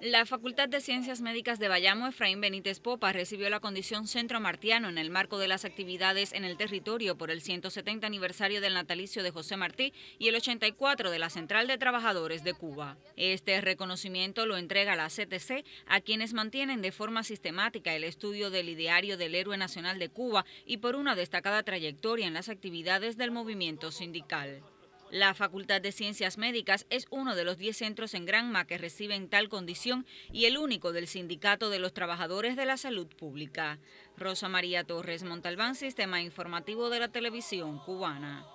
La Facultad de Ciencias Médicas de Bayamo, Efraín Benítez Popa, recibió la condición Centro Martiano en el marco de las actividades en el territorio por el 170 aniversario del natalicio de José Martí y el 84 de la Central de Trabajadores de Cuba. Este reconocimiento lo entrega la CTC a quienes mantienen de forma sistemática el estudio del ideario del héroe nacional de Cuba y por una destacada trayectoria en las actividades del movimiento sindical. La Facultad de Ciencias Médicas es uno de los 10 centros en Granma que reciben tal condición y el único del Sindicato de los Trabajadores de la Salud Pública. Rosa María Torres Montalbán, Sistema Informativo de la Televisión Cubana.